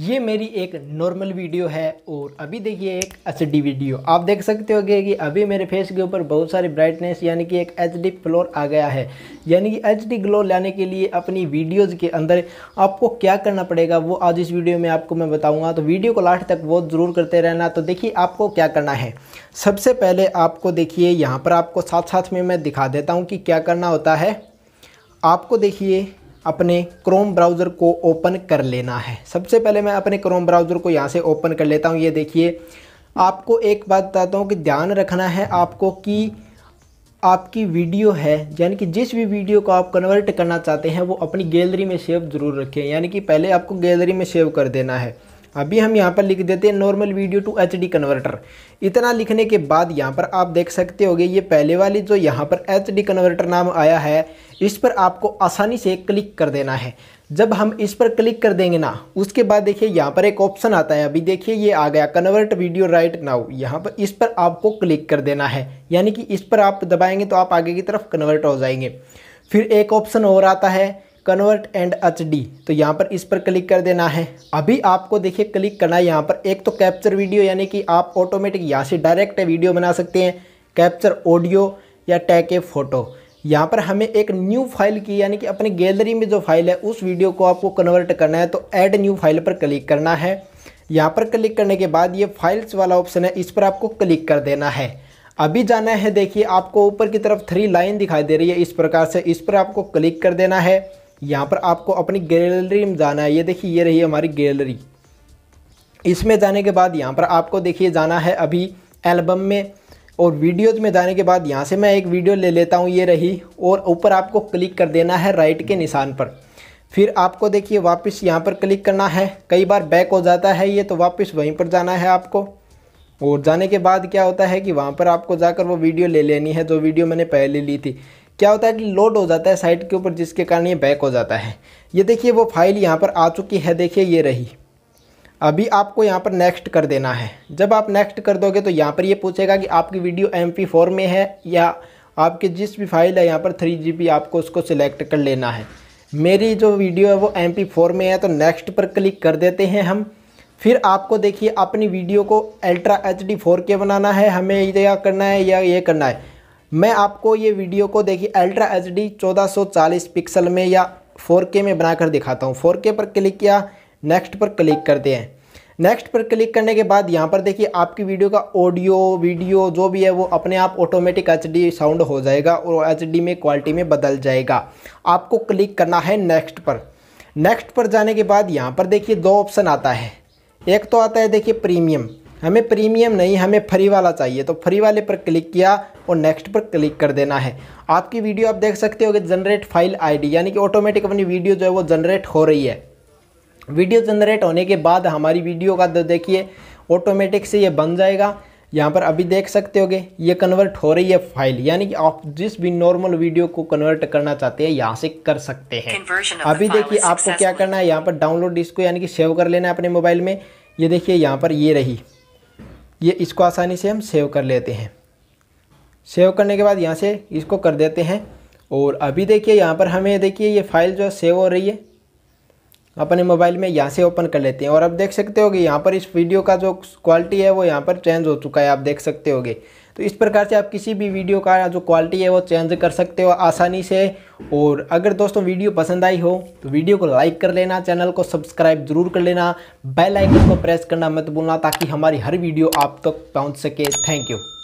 ये मेरी एक नॉर्मल वीडियो है और अभी देखिए एक एच वीडियो आप देख सकते हो कि अभी मेरे फेस के ऊपर बहुत सारी ब्राइटनेस यानी कि एक एच फ्लोर आ गया है यानी कि एच डी ग्लो लाने के लिए अपनी वीडियोज़ के अंदर आपको क्या करना पड़ेगा वो आज इस वीडियो में आपको मैं बताऊँगा तो वीडियो को लास्ट तक वो ज़रूर करते रहना तो देखिए आपको क्या करना है सबसे पहले आपको देखिए यहाँ पर आपको साथ साथ में मैं दिखा देता हूँ कि क्या करना होता है आपको देखिए अपने क्रोम ब्राउज़र को ओपन कर लेना है सबसे पहले मैं अपने क्रोम ब्राउज़र को यहाँ से ओपन कर लेता हूँ ये देखिए आपको एक बात बताता हूँ कि ध्यान रखना है आपको कि आपकी वीडियो है यानी कि जिस भी वीडियो को आप कन्वर्ट करना चाहते हैं वो अपनी गैलरी में सेव ज़रूर रखें यानी कि पहले आपको गैलरी में सेव कर देना है अभी हम यहाँ पर लिख देते हैं normal video to H D converter इतना लिखने के बाद यहाँ पर आप देख सकते हो ये पहले वाली जो यहाँ पर एच डी कन्वर्टर नाम आया है इस पर आपको आसानी से क्लिक कर देना है जब हम इस पर क्लिक कर देंगे ना उसके बाद देखिए यहाँ पर एक ऑप्शन आता है अभी देखिए ये आ गया कन्वर्ट वीडियो राइट नाउ यहाँ पर इस पर आपको क्लिक कर देना है यानी कि इस पर आप दबाएंगे तो आप आगे की तरफ कन्वर्ट हो जाएंगे फिर एक ऑप्शन और आता है कन्वर्ट एंड एच डी तो यहाँ पर इस पर क्लिक कर देना है अभी आपको देखिए क्लिक करना है यहाँ पर एक तो कैप्चर वीडियो यानी कि आप ऑटोमेटिक यहाँ से डायरेक्ट वीडियो बना सकते हैं कैप्चर ऑडियो या टैके फोटो यहाँ पर हमें एक न्यू फाइल की यानी कि अपनी गैलरी में जो फाइल है उस वीडियो को आपको कन्वर्ट करना है तो ऐड न्यू फाइल पर क्लिक करना है यहाँ पर क्लिक करने के बाद ये फाइल्स वाला ऑप्शन है इस पर आपको क्लिक कर देना है अभी जाना है देखिए आपको ऊपर की तरफ थ्री लाइन दिखाई दे रही है इस प्रकार से इस पर आपको क्लिक कर देना है यहाँ पर आपको अपनी गैलरी में जाना है ये देखिए ये रही हमारी गैलरी इसमें जाने के बाद यहाँ पर आपको देखिए जाना है अभी एल्बम में और वीडियोज़ में जाने के बाद यहाँ से मैं एक वीडियो ले लेता हूँ ये रही और ऊपर आपको क्लिक कर देना है राइट के निशान पर फिर आपको देखिए वापस यहाँ पर क्लिक करना है कई बार बैक हो जाता है ये तो वापस वहीं पर जाना है आपको और जाने के बाद क्या होता है कि वहाँ पर आपको जाकर वो वीडियो ले लेनी है जो वीडियो मैंने पहले ली थी क्या होता है कि लोड हो जाता है साइट के ऊपर जिसके कारण ये बैक हो जाता है ये देखिए वो फाइल यहाँ पर आ चुकी है देखिए ये रही अभी आपको यहाँ पर नेक्स्ट कर देना है जब आप नेक्स्ट कर दोगे तो यहाँ पर ये पूछेगा कि आपकी वीडियो एम पी फोर में है या आपके जिस भी फाइल है यहाँ पर थ्री जी बी आपको उसको सिलेक्ट कर लेना है मेरी जो वीडियो है वो एम पी फोर में है तो नेक्स्ट पर क्लिक कर देते हैं हम फिर आपको देखिए अपनी वीडियो को अल्ट्रा एच डी फोर के बनाना है हमें यह करना है या ये करना है मैं आपको ये वीडियो को देखिए अल्ट्रा एच डी पिक्सल में या 4K में बनाकर दिखाता हूँ 4K पर क्लिक किया नेक्स्ट पर क्लिक करते हैं नेक्स्ट पर क्लिक करने के बाद यहाँ पर देखिए आपकी वीडियो का ऑडियो वीडियो जो भी है वो अपने आप ऑटोमेटिक एच साउंड हो जाएगा और एच में क्वालिटी में बदल जाएगा आपको क्लिक करना है नेक्स्ट पर नेक्स्ट पर जाने के बाद यहाँ पर देखिए दो ऑप्शन आता है एक तो आता है देखिए प्रीमियम हमें प्रीमियम नहीं हमें फ्री वाला चाहिए तो फ्री वाले पर क्लिक किया और नेक्स्ट पर क्लिक कर देना है आपकी वीडियो आप देख सकते हो कि जनरेट फाइल आईडी यानी कि ऑटोमेटिक अपनी वीडियो जो है वो जनरेट हो रही है वीडियो जनरेट होने के बाद हमारी वीडियो का देखिए ऑटोमेटिक से ये बन जाएगा यहाँ पर अभी देख सकते होगे ये कन्वर्ट हो रही है फाइल यानी कि आप जिस भी नॉर्मल वीडियो को कन्वर्ट करना चाहते हैं यहाँ से कर सकते हैं अभी देखिए आपको क्या करना है यहाँ पर डाउनलोड इसको यानी कि सेव कर लेना है अपने मोबाइल में ये देखिए यहाँ पर ये रही ये इसको आसानी से हम सेव कर लेते हैं सेव करने के बाद यहाँ से इसको कर देते हैं और अभी देखिए यहाँ पर हमें देखिए ये फाइल जो है सेव हो रही है अपने मोबाइल में यहाँ से ओपन कर लेते हैं और आप देख सकते हो कि यहाँ पर इस वीडियो का जो क्वालिटी है वो यहाँ पर चेंज हो चुका है आप देख सकते होगे तो इस प्रकार से आप किसी भी वीडियो का जो क्वालिटी है वो चेंज कर सकते हो आसानी से और अगर दोस्तों वीडियो पसंद आई हो तो वीडियो को लाइक कर लेना चैनल को सब्सक्राइब जरूर कर लेना बेल आइकन को प्रेस करना मत भूलना ताकि हमारी हर वीडियो आप तक तो पहुँच सके थैंक यू